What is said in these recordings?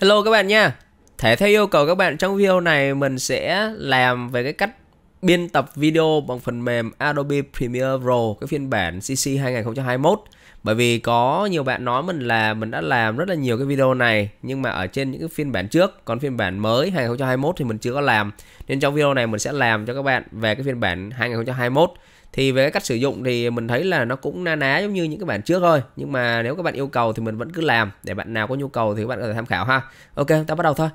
Hello các bạn nha Thể theo yêu cầu các bạn trong video này mình sẽ làm về cái cách biên tập video bằng phần mềm Adobe Premiere Pro cái phiên bản CC 2021 bởi vì có nhiều bạn nói mình là mình đã làm rất là nhiều cái video này nhưng mà ở trên những cái phiên bản trước còn phiên bản mới 2021 thì mình chưa có làm nên trong video này mình sẽ làm cho các bạn về cái phiên bản 2021 thì về cách sử dụng thì mình thấy là nó cũng na ná giống như những cái bản trước thôi nhưng mà nếu các bạn yêu cầu thì mình vẫn cứ làm để bạn nào có nhu cầu thì các bạn có thể tham khảo ha ok ta bắt đầu thôi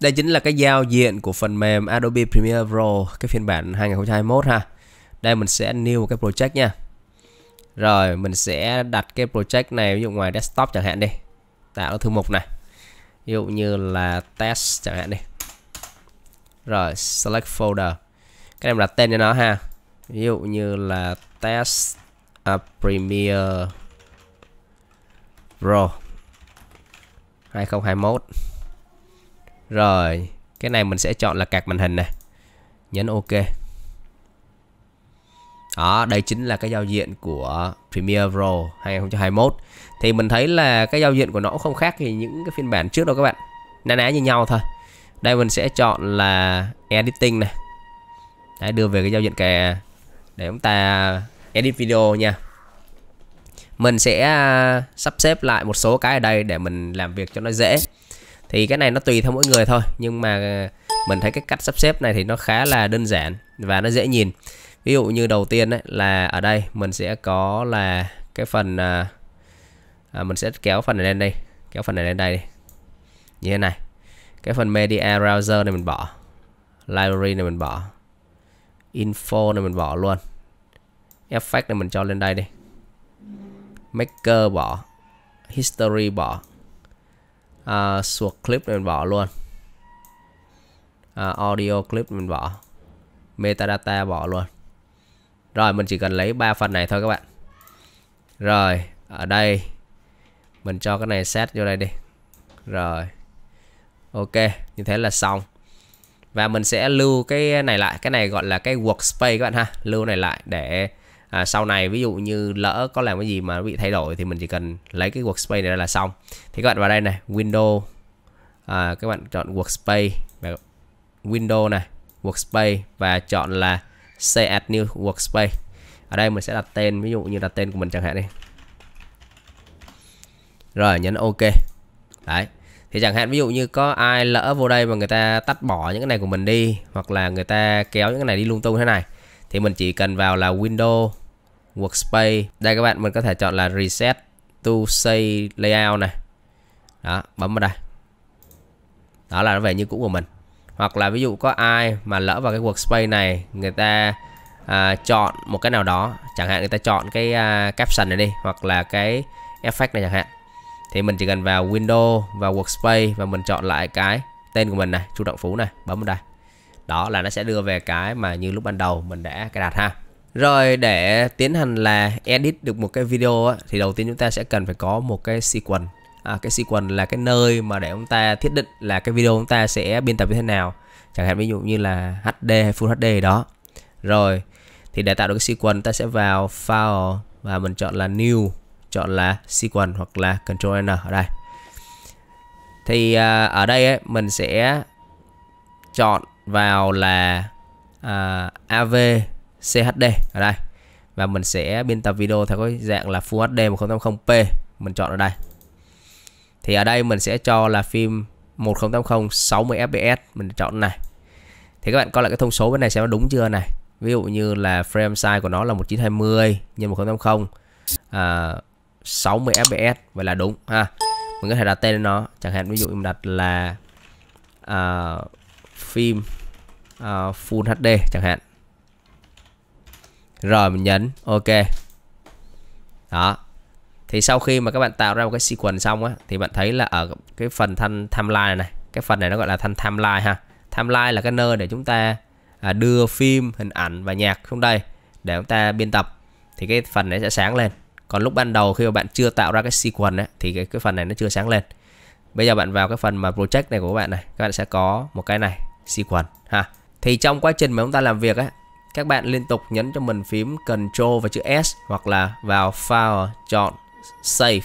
Đây chính là cái giao diện của phần mềm Adobe Premiere Pro cái phiên bản 2021 ha. Đây mình sẽ new cái project nha. Rồi mình sẽ đặt cái project này ví dụ ngoài desktop chẳng hạn đi. Tạo nó thư mục này ví dụ như là test chẳng hạn đi rồi select folder cái này mình đặt tên cho nó ha ví dụ như là test uh, Premiere Pro 2021 rồi cái này mình sẽ chọn là cạc màn hình này nhấn ok đó, đây chính là cái giao diện của Premiere Pro 2021 Thì mình thấy là cái giao diện của nó cũng không khác thì những cái phiên bản trước đâu các bạn Ná ná như nhau thôi Đây mình sẽ chọn là Editing này Đấy, đưa về cái giao diện kè để chúng ta edit video nha mình sẽ à, sắp xếp lại một số cái ở đây để mình làm việc cho nó dễ thì cái này nó tùy theo mỗi người thôi nhưng mà mình thấy cái cách sắp xếp này thì nó khá là đơn giản và nó dễ nhìn ví dụ như đầu tiên ấy, là ở đây mình sẽ có là cái phần à, à, mình sẽ kéo phần này lên đây kéo phần này lên đây đi. như thế này cái phần media browser này mình bỏ library này mình bỏ info này mình bỏ luôn effect này mình cho lên đây đi maker bỏ history bỏ à, suộc clip này mình bỏ luôn à, audio clip mình bỏ metadata bỏ luôn rồi mình chỉ cần lấy ba phần này thôi các bạn Rồi ở đây Mình cho cái này set vô đây đi Rồi Ok như thế là xong Và mình sẽ lưu cái này lại Cái này gọi là cái workspace các bạn ha Lưu này lại để à, sau này ví dụ như lỡ có làm cái gì mà bị thay đổi thì mình chỉ cần lấy cái workspace này là xong thì các bạn vào đây này window à, các bạn chọn workspace window này workspace và chọn là add new workspace ở đây mình sẽ đặt tên ví dụ như đặt tên của mình chẳng hạn đi rồi nhấn ok đấy thì chẳng hạn ví dụ như có ai lỡ vô đây mà người ta tắt bỏ những cái này của mình đi hoặc là người ta kéo những cái này đi lung tung thế này thì mình chỉ cần vào là window workspace đây các bạn mình có thể chọn là reset to say layout này đó bấm vào đây đó là nó về như cũ của mình hoặc là ví dụ có ai mà lỡ vào cái workspace này người ta à, chọn một cái nào đó chẳng hạn người ta chọn cái à, caption này đi hoặc là cái effect này chẳng hạn thì mình chỉ cần vào window vào workspace và mình chọn lại cái tên của mình này chu động phú này bấm vào đây đó là nó sẽ đưa về cái mà như lúc ban đầu mình đã cài đặt ha rồi để tiến hành là edit được một cái video á, thì đầu tiên chúng ta sẽ cần phải có một cái sequence à, cái sequence là cái nơi mà để chúng ta thiết định là cái video chúng ta sẽ biên tập như thế nào chẳng hạn ví dụ như là HD hay Full HD gì đó rồi thì để tạo được cái sequence ta sẽ vào file và mình chọn là new chọn là sequence hoặc là control n ở đây thì à, ở đây ấy, mình sẽ chọn vào là à, AV CHD ở đây và mình sẽ biên tập video theo cái dạng là Full HD 1080p mình chọn ở đây thì ở đây mình sẽ cho là phim 1080 60 fps mình chọn này thì các bạn coi lại cái thông số bên này xem nó đúng chưa này ví dụ như là frame size của nó là 1920 nhân 1080 à, 60 fps vậy là đúng ha mình có thể đặt tên nó chẳng hạn ví dụ mình đặt là à, phim à, full HD chẳng hạn rồi mình nhấn ok đó thì sau khi mà các bạn tạo ra một cái sequence xong á thì bạn thấy là ở cái phần thanh timeline này, này cái phần này nó gọi là thanh timeline ha timeline là cái nơi để chúng ta à, đưa phim hình ảnh và nhạc xuống đây để chúng ta biên tập thì cái phần này sẽ sáng lên còn lúc ban đầu khi mà bạn chưa tạo ra cái sequence ấy, thì cái, cái phần này nó chưa sáng lên bây giờ bạn vào cái phần mà project này của các bạn này các bạn sẽ có một cái này sequence ha thì trong quá trình mà chúng ta làm việc á các bạn liên tục nhấn cho mình phím Ctrl và chữ S hoặc là vào file chọn save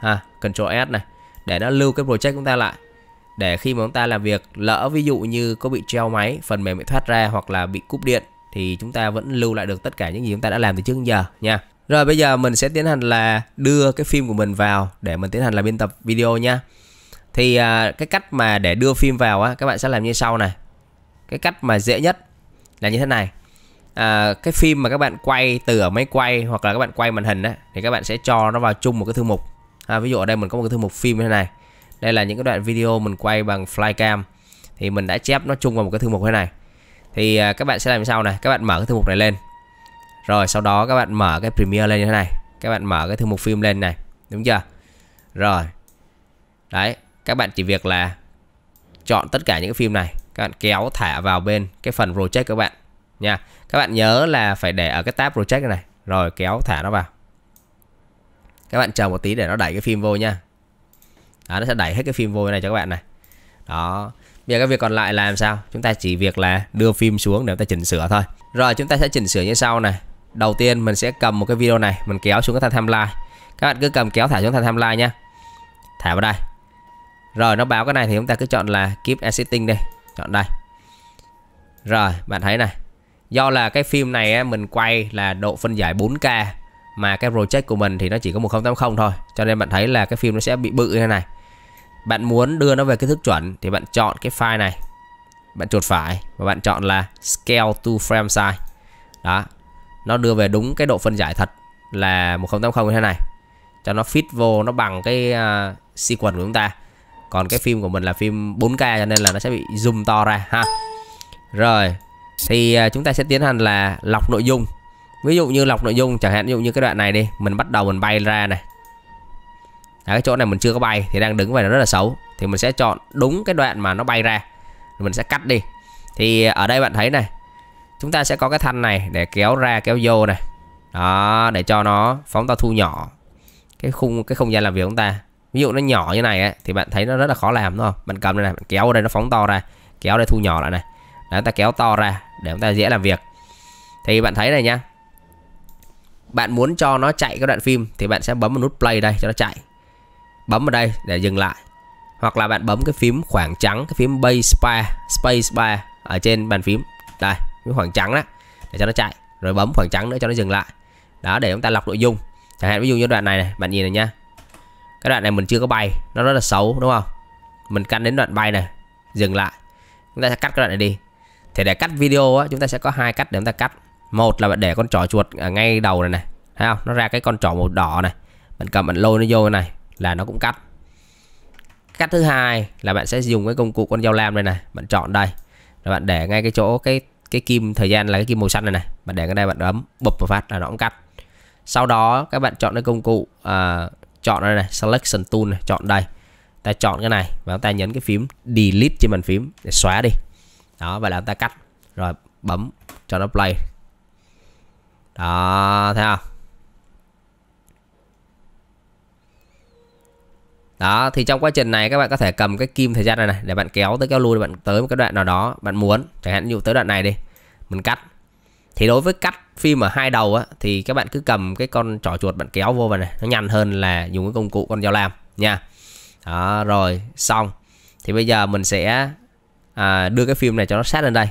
ha control s này để nó lưu cái project chúng ta lại để khi mà chúng ta làm việc lỡ ví dụ như có bị treo máy phần mềm bị thoát ra hoặc là bị cúp điện thì chúng ta vẫn lưu lại được tất cả những gì chúng ta đã làm từ trước đến giờ nha rồi bây giờ mình sẽ tiến hành là đưa cái phim của mình vào để mình tiến hành là biên tập video nha thì à, cái cách mà để đưa phim vào á các bạn sẽ làm như sau này cái cách mà dễ nhất là như thế này à, cái phim mà các bạn quay từ ở máy quay hoặc là các bạn quay màn hình á thì các bạn sẽ cho nó vào chung một cái thư mục à, ví dụ ở đây mình có một cái thư mục phim như thế này đây là những cái đoạn video mình quay bằng flycam thì mình đã chép nó chung vào một cái thư mục thế này thì à, các bạn sẽ làm sao này các bạn mở cái thư mục này lên rồi sau đó các bạn mở cái Premiere lên như thế này các bạn mở cái thư mục phim lên này đúng chưa rồi đấy các bạn chỉ việc là chọn tất cả những cái phim này các bạn kéo thả vào bên cái phần project các bạn nha các bạn nhớ là phải để ở cái tab project này rồi kéo thả nó vào các bạn chờ một tí để nó đẩy cái phim vô nha đó, nó sẽ đẩy hết cái phim vô này cho các bạn này đó bây giờ cái việc còn lại là làm sao chúng ta chỉ việc là đưa phim xuống để chúng ta chỉnh sửa thôi rồi chúng ta sẽ chỉnh sửa như sau này đầu tiên mình sẽ cầm một cái video này mình kéo xuống cái thanh timeline các bạn cứ cầm kéo thả xuống thanh timeline nha thả vào đây rồi nó báo cái này thì chúng ta cứ chọn là keep as đi chọn đây rồi bạn thấy này Do là cái phim này á, mình quay là độ phân giải 4K mà cái project của mình thì nó chỉ có 1080 thôi cho nên bạn thấy là cái phim nó sẽ bị bự như thế này bạn muốn đưa nó về cái thức chuẩn thì bạn chọn cái file này bạn chuột phải và bạn chọn là scale to frame size đó nó đưa về đúng cái độ phân giải thật là 1080 như thế này cho nó fit vô nó bằng cái uh, à, sequence của chúng ta còn cái phim của mình là phim 4K cho nên là nó sẽ bị zoom to ra ha rồi thì à, chúng ta sẽ tiến hành là lọc nội dung ví dụ như lọc nội dung chẳng hạn ví dụ như cái đoạn này đi mình bắt đầu mình bay ra này ở cái chỗ này mình chưa có bay thì đang đứng vậy nó rất là xấu thì mình sẽ chọn đúng cái đoạn mà nó bay ra mình sẽ cắt đi thì à, ở đây bạn thấy này chúng ta sẽ có cái thanh này để kéo ra kéo vô này đó để cho nó phóng to thu nhỏ cái khung cái không gian làm việc của chúng ta ví dụ nó nhỏ như này ấy, thì bạn thấy nó rất là khó làm đúng không bạn cầm đây này bạn kéo ở đây nó phóng to ra kéo đây thu nhỏ lại này để ta kéo to ra để chúng ta dễ làm việc thì bạn thấy này nhá bạn muốn cho nó chạy cái đoạn phim thì bạn sẽ bấm vào nút play đây cho nó chạy bấm vào đây để dừng lại hoặc là bạn bấm cái phím khoảng trắng cái phím base bar space bar ở trên bàn phím đây cái khoảng trắng đó để cho nó chạy rồi bấm khoảng trắng nữa cho nó dừng lại đó để chúng ta lọc nội dung chẳng hạn ví dụ như đoạn này này bạn nhìn này nha cái đoạn này mình chưa có bay nó rất là xấu đúng không mình căn đến đoạn bay này dừng lại chúng ta sẽ cắt cái đoạn này đi thì để cắt video á, chúng ta sẽ có hai cách để chúng ta cắt một là bạn để con trỏ chuột à, ngay đầu này này thấy không nó ra cái con trỏ màu đỏ này mình cầm mình lôi nó vô này là nó cũng cắt cách thứ hai là bạn sẽ dùng cái công cụ con dao lam đây này bạn chọn đây rồi bạn để ngay cái chỗ cái cái kim thời gian là cái kim màu xanh này này bạn để cái đây bạn ấm bụp một phát là nó cũng cắt sau đó các bạn chọn cái công cụ à, chọn đây này selection tool này chọn đây ta chọn cái này và ta nhấn cái phím delete trên bàn phím để xóa đi đó và làm ta cắt rồi bấm cho nó play đó thấy không đó thì trong quá trình này các bạn có thể cầm cái kim thời gian này này để bạn kéo tới kéo lui bạn tới một cái đoạn nào đó bạn muốn chẳng hạn như tới đoạn này đi mình cắt thì đối với cắt phim ở hai đầu á thì các bạn cứ cầm cái con trỏ chuột bạn kéo vô vào này nó nhanh hơn là dùng cái công cụ con dao làm nha đó rồi xong thì bây giờ mình sẽ à, đưa cái phim này cho nó sát lên đây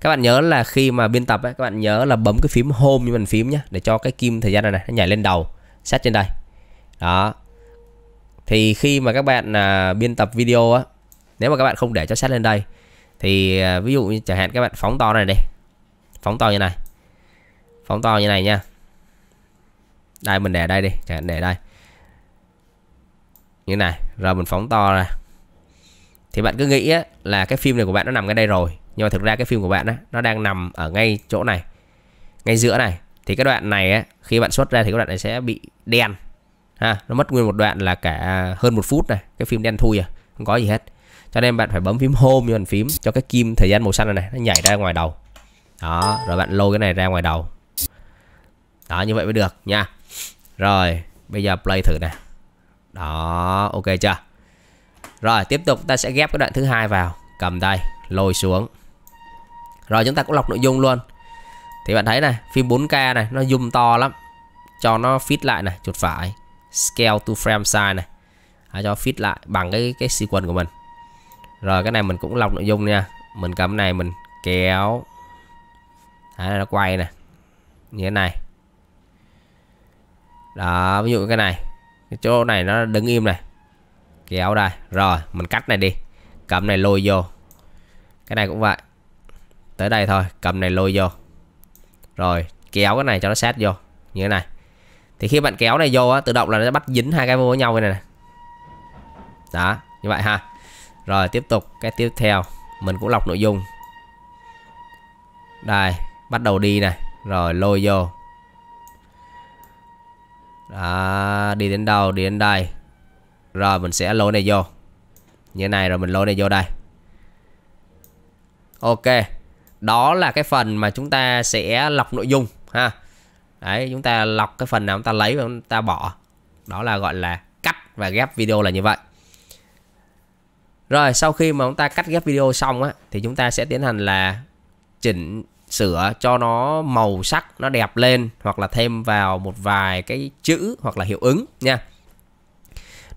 các bạn nhớ là khi mà biên tập ấy, các bạn nhớ là bấm cái phím home như bàn phím nhé để cho cái kim thời gian này này nó nhảy lên đầu sát trên đây đó thì khi mà các bạn à, biên tập video á nếu mà các bạn không để cho sát lên đây thì à, ví dụ như chẳng hạn các bạn phóng to này đi phóng to như này phóng to như này nha đây mình để đây đi chẳng hạn để đây như này rồi mình phóng to ra thì bạn cứ nghĩ á, là cái phim này của bạn nó nằm ngay đây rồi nhưng mà thực ra cái phim của bạn á, nó đang nằm ở ngay chỗ này ngay giữa này thì cái đoạn này á, khi bạn xuất ra thì cái đoạn này sẽ bị đen ha nó mất nguyên một đoạn là cả hơn một phút này cái phim đen thui à không có gì hết cho nên bạn phải bấm phím home như bàn phím cho cái kim thời gian màu xanh này, này nó nhảy ra ngoài đầu đó rồi bạn lôi cái này ra ngoài đầu đó như vậy mới được nha rồi bây giờ play thử này đó ok chưa rồi tiếp tục ta sẽ ghép cái đoạn thứ hai vào Cầm đây lôi xuống Rồi chúng ta cũng lọc nội dung luôn Thì bạn thấy này phim 4K này nó zoom to lắm Cho nó fit lại này chuột phải Scale to frame size này à, Cho fit lại bằng cái cái sequence của mình Rồi cái này mình cũng lọc nội dung nha Mình cầm này mình kéo Đấy, nó quay này Như thế này Đó ví dụ cái này Cái chỗ này nó đứng im này kéo đây rồi mình cắt này đi cầm này lôi vô cái này cũng vậy tới đây thôi cầm này lôi vô rồi kéo cái này cho nó sát vô như thế này thì khi bạn kéo này vô á tự động là nó bắt dính hai cái vô với nhau như này này đó như vậy ha rồi tiếp tục cái tiếp theo mình cũng lọc nội dung đây bắt đầu đi này rồi lôi vô đó đi đến đâu đi đến đây rồi mình sẽ lôi này vô Như này rồi mình lôi này vô đây Ok Đó là cái phần mà chúng ta sẽ lọc nội dung ha Đấy chúng ta lọc cái phần nào chúng ta lấy và chúng ta bỏ Đó là gọi là cắt và ghép video là như vậy Rồi sau khi mà chúng ta cắt ghép video xong á Thì chúng ta sẽ tiến hành là chỉnh sửa cho nó màu sắc nó đẹp lên hoặc là thêm vào một vài cái chữ hoặc là hiệu ứng nha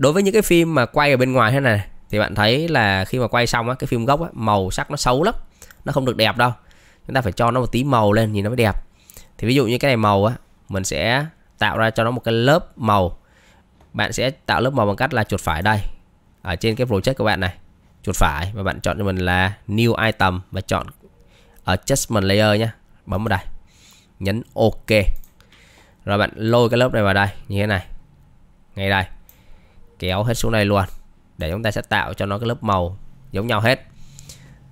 đối với những cái phim mà quay ở bên ngoài thế này thì bạn thấy là khi mà quay xong á cái phim gốc á màu sắc nó xấu lắm nó không được đẹp đâu chúng ta phải cho nó một tí màu lên nhìn nó mới đẹp thì ví dụ như cái này màu á mình sẽ tạo ra cho nó một cái lớp màu bạn sẽ tạo lớp màu bằng cách là chuột phải đây ở trên cái project của bạn này chuột phải và bạn chọn cho mình là new item và chọn adjustment layer nhé bấm vào đây nhấn ok rồi bạn lôi cái lớp này vào đây như thế này ngay đây kéo hết xuống đây luôn để chúng ta sẽ tạo cho nó cái lớp màu giống nhau hết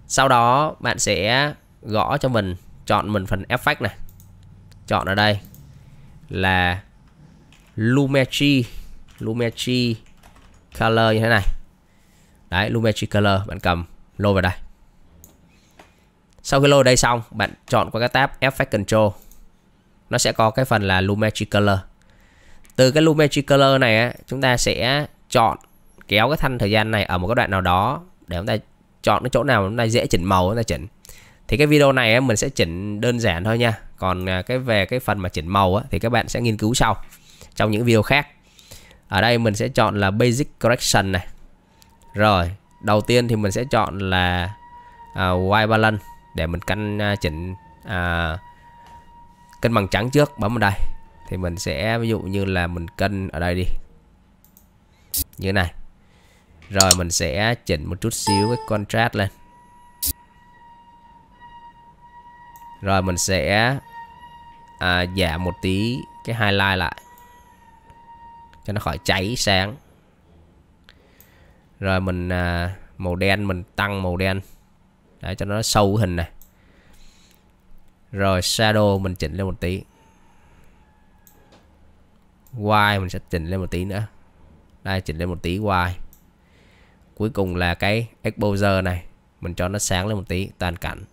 sau đó bạn sẽ gõ cho mình chọn mình phần effect này chọn ở đây là Lumetri Lumetri Color như thế này Đấy Lumetri Color Bạn cầm lôi vào đây Sau khi lôi đây xong Bạn chọn qua cái tab Effect Control Nó sẽ có cái phần là Lumetri Color Từ cái Lumetri Color này Chúng ta sẽ chọn kéo cái thanh thời gian này ở một cái đoạn nào đó để chúng ta chọn cái chỗ nào chúng ta dễ chỉnh màu chúng ta chỉnh thì cái video này ấy, mình sẽ chỉnh đơn giản thôi nha còn à, cái về cái phần mà chỉnh màu thì các bạn sẽ nghiên cứu sau trong những video khác ở đây mình sẽ chọn là basic correction này rồi đầu tiên thì mình sẽ chọn là uh, white balance để mình căn uh, à, chỉnh uh, cân bằng trắng trước bấm vào đây thì mình sẽ ví dụ như là mình cân ở đây đi như thế này rồi mình sẽ chỉnh một chút xíu cái contrast lên rồi mình sẽ à, giảm một tí cái highlight lại cho nó khỏi cháy sáng rồi mình à, màu đen mình tăng màu đen để cho nó sâu hình này rồi shadow mình chỉnh lên một tí white mình sẽ chỉnh lên một tí nữa đây chỉnh lên một tí wide cuối cùng là cái exposure này mình cho nó sáng lên một tí toàn cảnh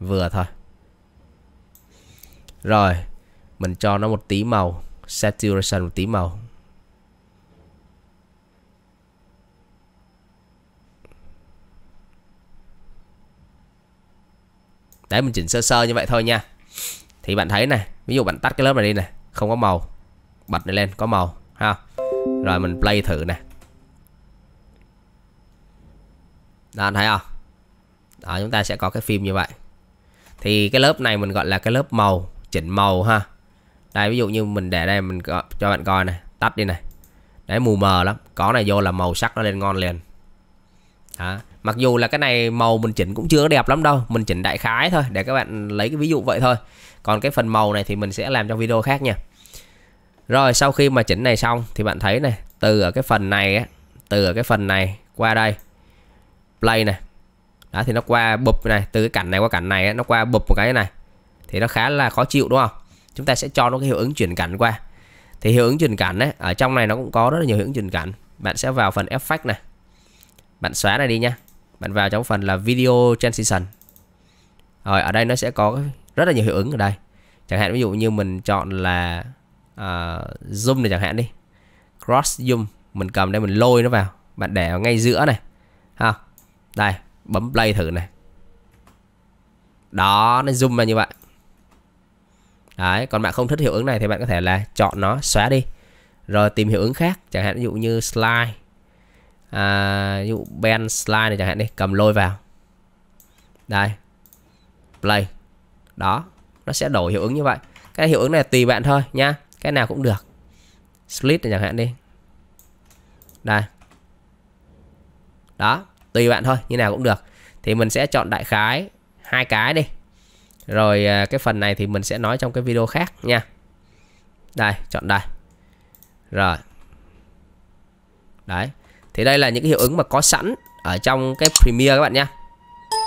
vừa thôi rồi mình cho nó một tí màu saturation một tí màu đấy mình chỉnh sơ sơ như vậy thôi nha thì bạn thấy này ví dụ bạn tắt cái lớp này đi này không có màu bạch này lên có màu ha rồi mình play thử nè đó thấy không đó chúng ta sẽ có cái phim như vậy thì cái lớp này mình gọi là cái lớp màu chỉnh màu ha đây ví dụ như mình để đây mình gọi, cho bạn coi này tắt đi này đấy mù mờ lắm có này vô là màu sắc nó lên ngon liền đó. mặc dù là cái này màu mình chỉnh cũng chưa đẹp lắm đâu mình chỉnh đại khái thôi để các bạn lấy cái ví dụ vậy thôi còn cái phần màu này thì mình sẽ làm trong video khác nha rồi sau khi mà chỉnh này xong thì bạn thấy này, từ ở cái phần này á, từ ở cái phần này qua đây. Play này. Đó thì nó qua bụp này, từ cái cảnh này qua cảnh này á, nó qua bụp một cái này. Thì nó khá là khó chịu đúng không? Chúng ta sẽ cho nó cái hiệu ứng chuyển cảnh qua. Thì hiệu ứng chuyển cảnh á, ở trong này nó cũng có rất là nhiều hiệu ứng chuyển cảnh. Bạn sẽ vào phần effect này. Bạn xóa này đi nha. Bạn vào trong phần là video transition. Rồi ở đây nó sẽ có rất là nhiều hiệu ứng ở đây. Chẳng hạn ví dụ như mình chọn là uh, zoom này chẳng hạn đi cross zoom mình cầm đây mình lôi nó vào bạn để ở ngay giữa này ha đây bấm play thử này đó nó zoom ra như vậy đấy còn bạn không thích hiệu ứng này thì bạn có thể là chọn nó xóa đi rồi tìm hiệu ứng khác chẳng hạn ví dụ như slide à, ví dụ band slide này chẳng hạn đi cầm lôi vào đây play đó nó sẽ đổi hiệu ứng như vậy cái hiệu ứng này tùy bạn thôi nha cái nào cũng được split này chẳng hạn đi đây đó tùy bạn thôi như nào cũng được thì mình sẽ chọn đại khái hai cái đi rồi à, cái phần này thì mình sẽ nói trong cái video khác nha đây chọn đây rồi đấy thì đây là những cái hiệu ứng mà có sẵn ở trong cái Premiere các bạn nhé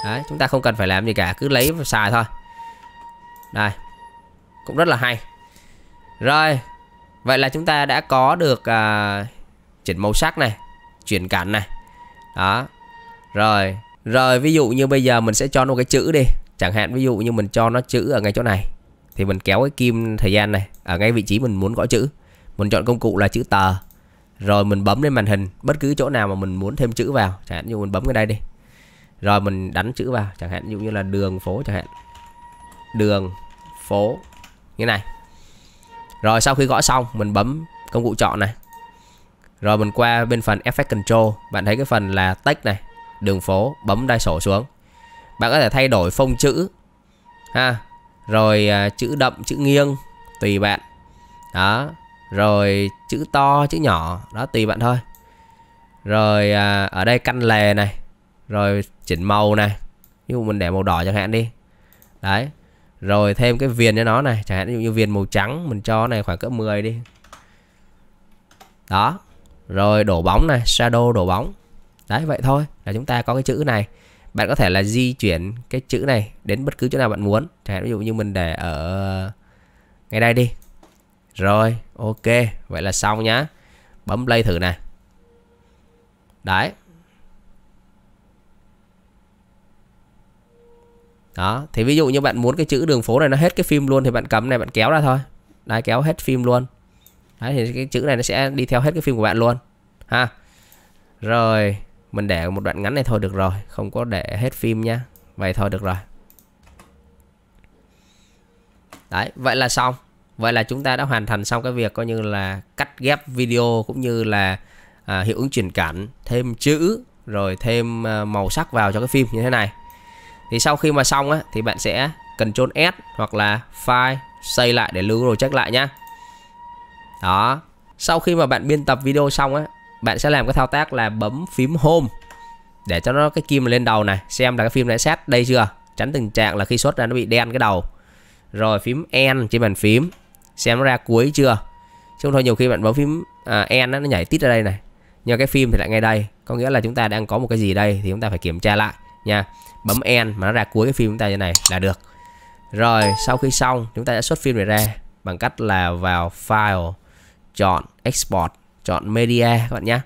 đấy chúng ta không cần phải làm gì cả cứ lấy và xài thôi đây cũng rất là hay rồi, vậy là chúng ta đã có được à, chuyển màu sắc này, chuyển cảnh này. Đó. Rồi, rồi ví dụ như bây giờ mình sẽ cho nó cái chữ đi. Chẳng hạn ví dụ như mình cho nó chữ ở ngay chỗ này thì mình kéo cái kim thời gian này ở ngay vị trí mình muốn gõ chữ. Mình chọn công cụ là chữ tờ. Rồi mình bấm lên màn hình bất cứ chỗ nào mà mình muốn thêm chữ vào, chẳng hạn như mình bấm cái đây đi. Rồi mình đánh chữ vào, chẳng hạn như là đường phố chẳng hạn. Đường phố như này rồi sau khi gõ xong mình bấm công cụ chọn này Rồi mình qua bên phần Effect Control Bạn thấy cái phần là text này Đường phố bấm đai sổ xuống Bạn có thể thay đổi phông chữ ha Rồi à, chữ đậm chữ nghiêng Tùy bạn Đó Rồi chữ to chữ nhỏ Đó tùy bạn thôi Rồi à, ở đây căn lề này Rồi chỉnh màu này Ví dụ mình để màu đỏ chẳng hạn đi Đấy rồi thêm cái viền cho nó này chẳng hạn ví dụ như viền màu trắng mình cho này khoảng cỡ 10 đi đó rồi đổ bóng này shadow đổ bóng đấy vậy thôi là chúng ta có cái chữ này bạn có thể là di chuyển cái chữ này đến bất cứ chỗ nào bạn muốn chẳng hạn ví dụ như mình để ở ngay đây đi rồi ok vậy là xong nhá bấm play thử này đấy đó thì ví dụ như bạn muốn cái chữ đường phố này nó hết cái phim luôn thì bạn cầm này bạn kéo ra thôi đấy kéo hết phim luôn đấy thì cái chữ này nó sẽ đi theo hết cái phim của bạn luôn ha rồi mình để một đoạn ngắn này thôi được rồi không có để hết phim nha vậy thôi được rồi đấy vậy là xong vậy là chúng ta đã hoàn thành xong cái việc coi như là cắt ghép video cũng như là à, hiệu ứng chuyển cảnh thêm chữ rồi thêm à, màu sắc vào cho cái phim như thế này thì sau khi mà xong á, thì bạn sẽ Ctrl S hoặc là File xây lại để lưu rồi project lại nhá đó sau khi mà bạn biên tập video xong á bạn sẽ làm cái thao tác là bấm phím home để cho nó cái kim lên đầu này xem là cái phim đã sát đây chưa tránh tình trạng là khi xuất ra nó bị đen cái đầu rồi phím n trên bàn phím xem nó ra cuối chưa chứ thôi nhiều khi bạn bấm phím à, n nó nhảy tít ra đây này nhưng cái phim thì lại ngay đây có nghĩa là chúng ta đang có một cái gì đây thì chúng ta phải kiểm tra lại nha bấm end mà nó ra cuối cái phim chúng ta như này là được rồi sau khi xong chúng ta sẽ xuất phim này ra bằng cách là vào file chọn export chọn media các bạn nhé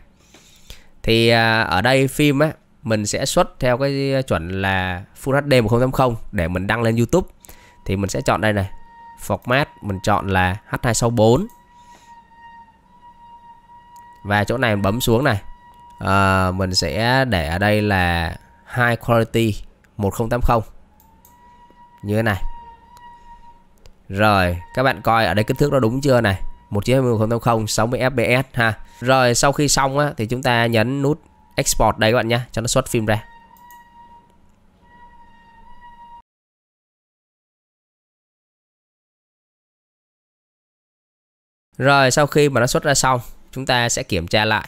thì à, ở đây phim á mình sẽ xuất theo cái chuẩn là Full HD 1080 để mình đăng lên YouTube thì mình sẽ chọn đây này format mình chọn là H264 và chỗ này mình bấm xuống này à, mình sẽ để ở đây là High Quality 1080 như thế này rồi các bạn coi ở đây kích thước nó đúng chưa này 1920 60 fps ha rồi sau khi xong á, thì chúng ta nhấn nút export đây các bạn nhé cho nó xuất phim ra Rồi sau khi mà nó xuất ra xong, chúng ta sẽ kiểm tra lại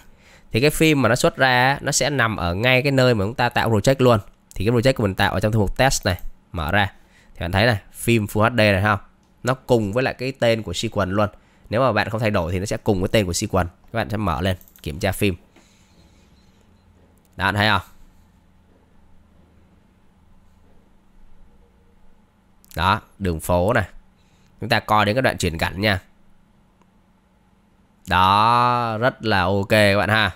thì cái phim mà nó xuất ra nó sẽ nằm ở ngay cái nơi mà chúng ta tạo project luôn thì cái project của mình tạo ở trong thư mục test này mở ra thì bạn thấy này phim Full HD này không nó cùng với lại cái tên của sequence luôn nếu mà bạn không thay đổi thì nó sẽ cùng với tên của sequence các bạn sẽ mở lên kiểm tra phim đã thấy không đó đường phố này chúng ta coi đến các đoạn chuyển cảnh nha đó rất là ok các bạn ha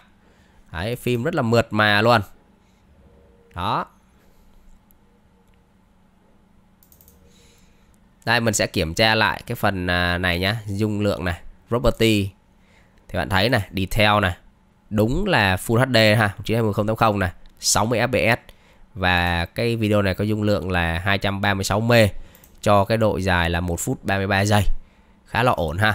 Đấy, phim rất là mượt mà luôn. Đó. Đây mình sẽ kiểm tra lại cái phần à, này nhá, dung lượng này, property. Thì bạn thấy này, detail này. Đúng là Full HD ha, 920x1080 này, 60 FPS và cái video này có dung lượng là 236 m cho cái độ dài là 1 phút 33 giây. Khá là ổn ha.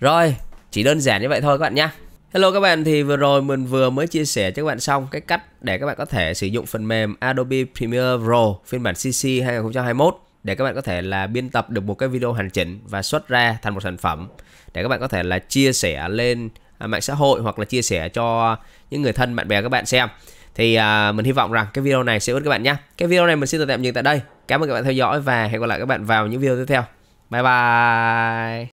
Rồi, chỉ đơn giản như vậy thôi các bạn nhé Hello các bạn, thì vừa rồi mình vừa mới chia sẻ cho các bạn xong cái cách để các bạn có thể sử dụng phần mềm Adobe Premiere Pro phiên bản CC 2021 để các bạn có thể là biên tập được một cái video hoàn chỉnh và xuất ra thành một sản phẩm để các bạn có thể là chia sẻ lên à, mạng xã hội hoặc là chia sẻ cho những người thân bạn bè các bạn xem. Thì à, mình hy vọng rằng cái video này sẽ giúp các bạn nhé. Cái video này mình xin được tạm dừng tại đây. Cảm ơn các bạn theo dõi và hẹn gặp lại các bạn vào những video tiếp theo. Bye bye.